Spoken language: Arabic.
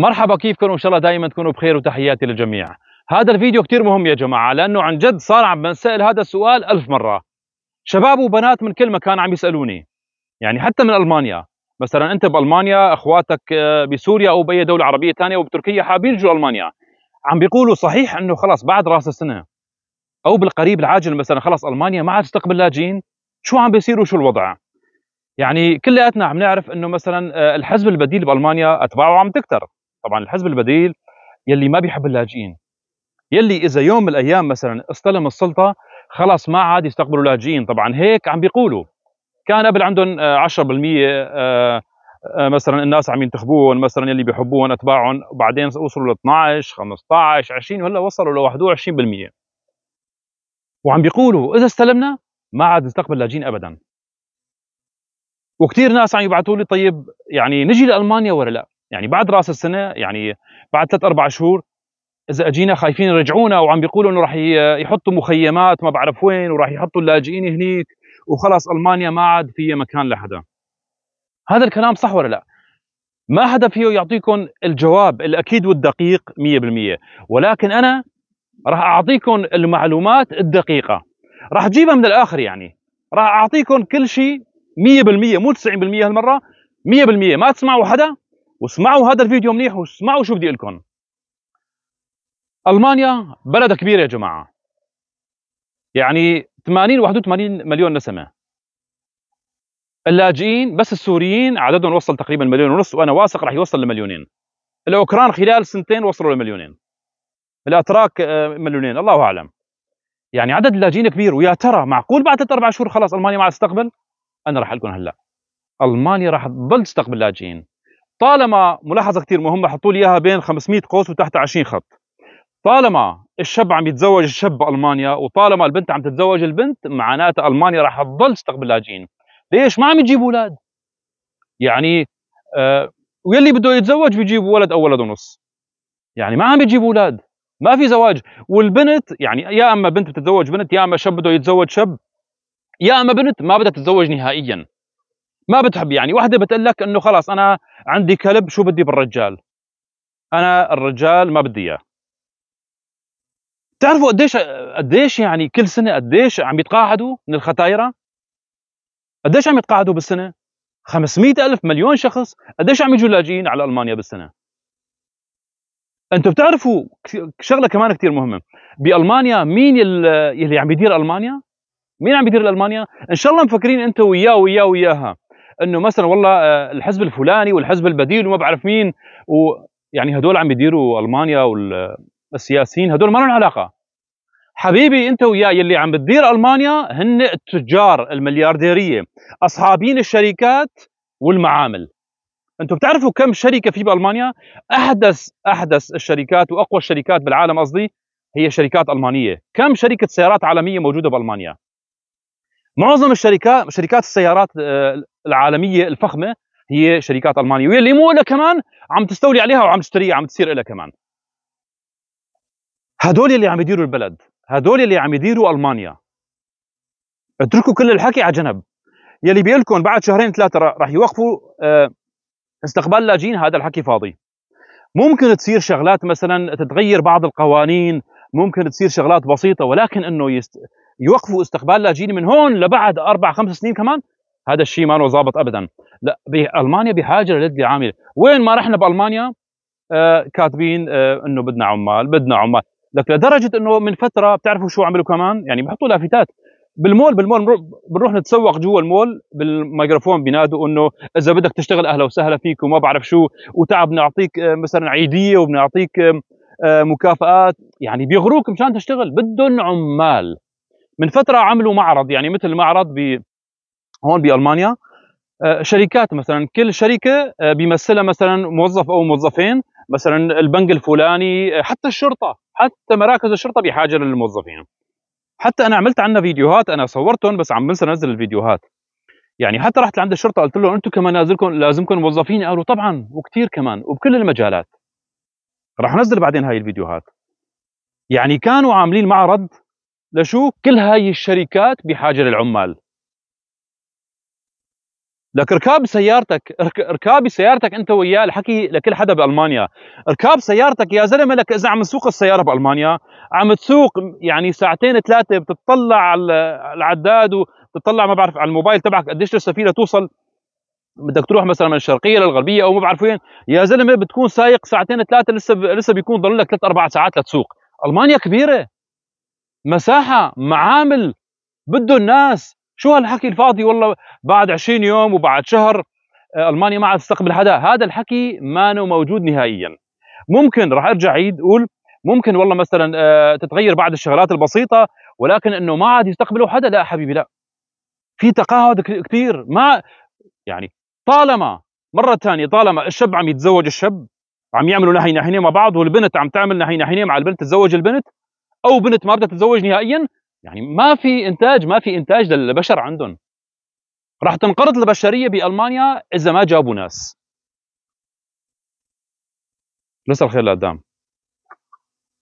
مرحبا كيفكم وان شاء الله دائما تكونوا بخير وتحياتي للجميع هذا الفيديو كتير مهم يا جماعه لانه عن جد صار عم بنسال هذا السؤال ألف مره شباب وبنات من كل مكان عم يسالوني يعني حتى من المانيا مثلا انت بالمانيا اخواتك آه، بسوريا او باي دوله عربيه ثانيه وبتركيا حابين يجوا المانيا عم بيقولوا صحيح انه خلاص بعد راس السنه او بالقريب العاجل مثلا خلاص المانيا ما عاد تستقبل لاجئين شو عم بيصير وشو الوضع يعني كلياتنا عم نعرف انه مثلا آه، الحزب البديل بالمانيا اتباعه عم تكتر طبعا الحزب البديل يلي ما بيحب اللاجئين يلي اذا يوم من الايام مثلا استلم السلطه خلاص ما عاد يستقبلوا لاجئين طبعا هيك عم بيقولوا كان قبل عندهم 10% آه، آه، آه، مثلا الناس عم ينتخبون مثلا يلي بيحبون اتباعهم وبعدين وصلوا ل 12 15 20 وهلا وصلوا ل 21% وعم بيقولوا اذا استلمنا ما عاد نستقبل لاجئين ابدا وكثير ناس عم يبعثوا لي طيب يعني نجي لالمانيا ولا لا يعني بعد راس السنه يعني بعد ثلاث اربع شهور اذا اجينا خايفين يرجعونا وعم بيقولوا انه راح يحطوا مخيمات ما بعرف وين وراح يحطوا اللاجئين هنيك وخلص المانيا ما عاد فيها مكان لحدا هذا الكلام صح ولا لا ما حدا فيه يعطيكم الجواب الاكيد والدقيق 100% ولكن انا راح اعطيكم المعلومات الدقيقه راح اجيبها من الاخر يعني راح اعطيكم كل شيء 100% مو 90% هالمره 100% ما تسمعوا حدا واسمعوا هذا الفيديو منيح واسمعوا شو بدي اقول لكم المانيا بلد كبير يا جماعه يعني 80 81 مليون نسمه اللاجئين بس السوريين عددهم وصل تقريبا مليون ونص وانا واثق رح يوصل لمليونين الاوكران خلال سنتين وصلوا لمليونين الاتراك آه، مليونين الله اعلم يعني عدد اللاجئين كبير ويا ترى معقول بعد ثلاث اربع شهور خلاص المانيا ما عاد تستقبل انا راح اقول لكم هلا المانيا راح تضل تستقبل لاجئين طالما ملاحظه كثير مهمه حطوا لي اياها بين 500 قوس وتحت 20 خط طالما الشاب عم يتزوج الشاب بالمانيا وطالما البنت عم تتزوج البنت معناتها المانيا راح تضل تستقبل لاجئين ليش ما عم يجيبوا اولاد يعني آه ويلي بده يتزوج بيجيب ولد او ولد ونص يعني ما عم يجيبوا اولاد ما في زواج والبنت يعني يا اما بنت بتتزوج بنت يا اما شاب بده يتزوج شاب يا اما بنت ما بدها تتزوج نهائيا ما بتحب يعني واحده بتقول لك انه خلاص انا عندي كلب شو بدي بالرجال انا الرجال ما بدي اياه بتعرفوا قديش قديش يعني كل سنه قديش عم يتقاعدوا من الختايره قديش عم يتقاعدوا بالسنه 500 ألف مليون شخص قديش عم يجوا لاجئين على ألمانيا بالسنة أنتم بتعرفوا شغلة كمان كتير مهمة بألمانيا مين اللي عم يدير ألمانيا مين عم يدير ألمانيا إن شاء الله مفكرين أنت وياه وياه وياها انه مثلا والله آه، الحزب الفلاني والحزب البديل وما بعرف مين ويعني هدول عم يديروا المانيا والسياسيين آه، هدول ما لهم علاقه حبيبي انت وياي يلي عم بتدير المانيا هن التجار المليارديريه اصحابين الشركات والمعامل انتم بتعرفوا كم شركه في بالمانيا احدث احدث الشركات واقوى الشركات بالعالم قصدي هي شركات المانيه كم شركه سيارات عالميه موجوده بالمانيا معظم الشركات شركات السيارات آه، العالميه الفخمه هي شركات المانيه واللي مو لها كمان عم تستولي عليها وعم تشتريها عم تصير لها كمان هدول اللي عم يديروا البلد هدول اللي عم يديروا المانيا اتركوا كل الحكي على جنب يلي بيقول لكم بعد شهرين ثلاثه راح يوقفوا آه، استقبال لاجئين هذا الحكي فاضي ممكن تصير شغلات مثلا تتغير بعض القوانين ممكن تصير شغلات بسيطه ولكن انه يست... يوقفوا استقبال لاجئين من هون لبعد اربع خمس سنين كمان هذا الشيء ما ظابط ابدا لا المانيا بحاجه ليد عامل وين ما رحنا بالمانيا آه كاتبين آه انه بدنا عمال بدنا عمال لك لدرجه انه من فتره بتعرفوا شو عملوا كمان يعني بحطوا لافتات بالمول بالمول بنروح نتسوق جوا المول بالميكروفون بينادوا انه اذا بدك تشتغل اهلا وسهلا فيك وما بعرف شو وتعب بنعطيك آه، مثلا عيديه وبنعطيك آه، مكافآت يعني بيغروك مشان تشتغل بدهم عمال من فتره عملوا معرض يعني مثل معرض ب هون بالمانيا آه، شركات مثلا كل شركه آه، بيمثلها مثلا موظف او موظفين مثلا البنك الفلاني آه، حتى الشرطه حتى مراكز الشرطه بحاجه للموظفين حتى انا عملت عنا فيديوهات انا صورتهم بس عم بنسى انزل الفيديوهات يعني حتى رحت لعند الشرطه قلت لهم انتم كمان لازمكم لازمكم موظفين قالوا طبعا وكثير كمان وبكل المجالات راح انزل بعدين هاي الفيديوهات يعني كانوا عاملين معرض لشو كل هاي الشركات بحاجه للعمال لك ركاب سيارتك ركابي سيارتك انت وياه الحكي لكل حدا بالمانيا ركاب سيارتك يا زلمه لك اذا عم تسوق السياره بالمانيا عم تسوق يعني ساعتين ثلاثه بتطلع على العداد وبتطلع ما بعرف على الموبايل تبعك قديش لسه في توصل بدك تروح مثلا من الشرقيه للغربيه او ما بعرف وين يا زلمه بتكون سايق ساعتين ثلاثه لسه ب... لسه بيكون ضل لك ثلاث اربع ساعات لتسوق المانيا كبيره مساحه معامل بده الناس شو هالحكي الفاضي والله بعد 20 يوم وبعد شهر آه، المانيا ما عاد تستقبل حدا هذا الحكي ما موجود نهائيا ممكن راح ارجع عيد اقول ممكن والله مثلا آه، تتغير بعض الشغلات البسيطه ولكن انه ما عاد يستقبلوا حدا لا حبيبي لا في تقاعد كثير ما يعني طالما مره ثانيه طالما الشاب عم يتزوج الشاب عم يعملوا نهي نهي مع بعض والبنت عم تعمل نهي نهي مع البنت تتزوج البنت او بنت ما بدها تتزوج نهائيا يعني ما في انتاج ما في انتاج للبشر عندهم راح تنقرض البشريه بالمانيا اذا ما جابوا ناس نسال الخير لقدام